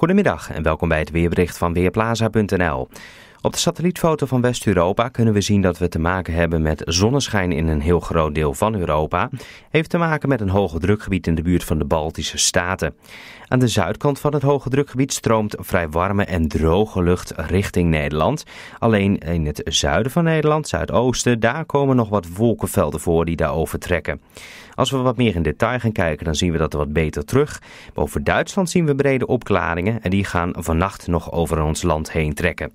Goedemiddag en welkom bij het weerbericht van Weerplaza.nl. Op de satellietfoto van West-Europa kunnen we zien dat we te maken hebben met zonneschijn in een heel groot deel van Europa. Heeft te maken met een hoge drukgebied in de buurt van de Baltische Staten. Aan de zuidkant van het hoge drukgebied stroomt vrij warme en droge lucht richting Nederland. Alleen in het zuiden van Nederland, zuidoosten, daar komen nog wat wolkenvelden voor die daar overtrekken. Als we wat meer in detail gaan kijken, dan zien we dat er wat beter terug. Boven Duitsland zien we brede opklaringen en die gaan vannacht nog over ons land heen trekken.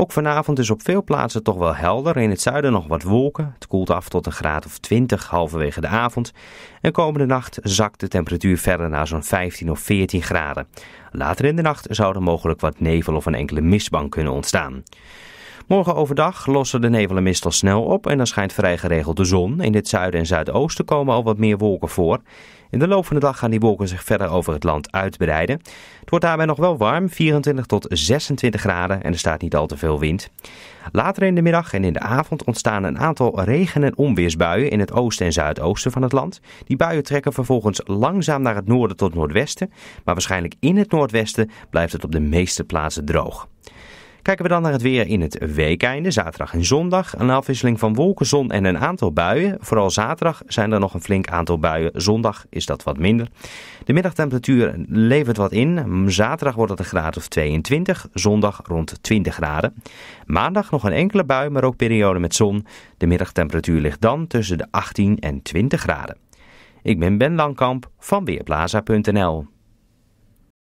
Ook vanavond is op veel plaatsen toch wel helder. In het zuiden nog wat wolken. Het koelt af tot een graad of 20 halverwege de avond. En komende nacht zakt de temperatuur verder naar zo'n 15 of 14 graden. Later in de nacht zou er mogelijk wat nevel of een enkele mistbank kunnen ontstaan. Morgen overdag lossen de nevelen en snel op en dan schijnt vrij geregeld de zon. In het zuiden en zuidoosten komen al wat meer wolken voor. In de loop van de dag gaan die wolken zich verder over het land uitbreiden. Het wordt daarbij nog wel warm, 24 tot 26 graden en er staat niet al te veel wind. Later in de middag en in de avond ontstaan een aantal regen- en onweersbuien in het oosten en zuidoosten van het land. Die buien trekken vervolgens langzaam naar het noorden tot noordwesten, maar waarschijnlijk in het noordwesten blijft het op de meeste plaatsen droog. Kijken we dan naar het weer in het weekeinde, zaterdag en zondag. Een afwisseling van wolken, zon en een aantal buien. Vooral zaterdag zijn er nog een flink aantal buien. Zondag is dat wat minder. De middagtemperatuur levert wat in. Zaterdag wordt het een graad of 22, zondag rond 20 graden. Maandag nog een enkele bui, maar ook periode met zon. De middagtemperatuur ligt dan tussen de 18 en 20 graden. Ik ben Ben Langkamp van Weerplaza.nl.